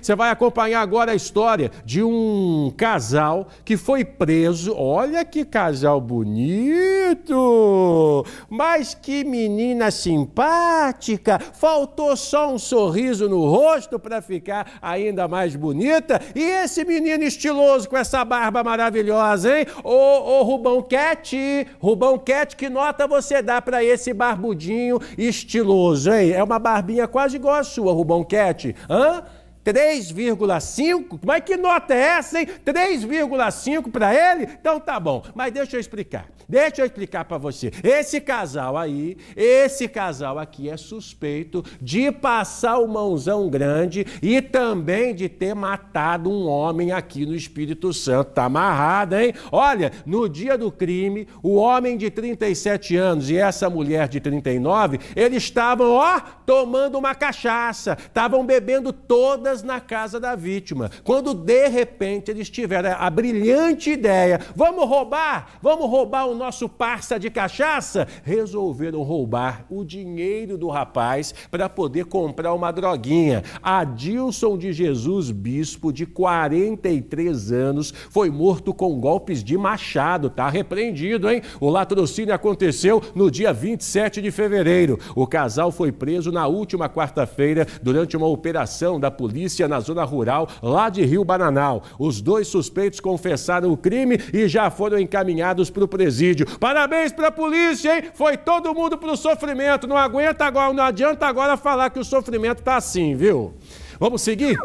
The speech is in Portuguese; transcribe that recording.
Você vai acompanhar agora a história de um casal que foi preso. Olha que casal bonito! Mas que menina simpática! Faltou só um sorriso no rosto para ficar ainda mais bonita. E esse menino estiloso com essa barba maravilhosa, hein? Ô, ô Rubão Cat! Rubão Cat, que nota você dá para esse barbudinho estiloso, hein? É uma barbinha quase igual a sua, Rubão Cat. Hã? 3,5? Mas que nota é essa, hein? 3,5 para ele? Então tá bom. Mas deixa eu explicar. Deixa eu explicar para você. Esse casal aí, esse casal aqui é suspeito de passar o mãozão grande e também de ter matado um homem aqui no Espírito Santo. Tá amarrado, hein? Olha, no dia do crime, o homem de 37 anos e essa mulher de 39, eles estavam, ó, tomando uma cachaça. Estavam bebendo todas apenas na casa da vítima. Quando de repente eles tiveram a brilhante ideia: vamos roubar, vamos roubar o nosso parça de cachaça, resolveram roubar o dinheiro do rapaz para poder comprar uma droguinha. Adilson de Jesus Bispo, de 43 anos, foi morto com golpes de machado, tá repreendido, hein? O latrocínio aconteceu no dia 27 de fevereiro. O casal foi preso na última quarta-feira durante uma operação da polícia polícia na zona rural lá de Rio Bananal. Os dois suspeitos confessaram o crime e já foram encaminhados para o presídio. Parabéns para a polícia, hein? Foi todo mundo para o sofrimento. Não aguenta agora, não adianta agora falar que o sofrimento tá assim, viu? Vamos seguir?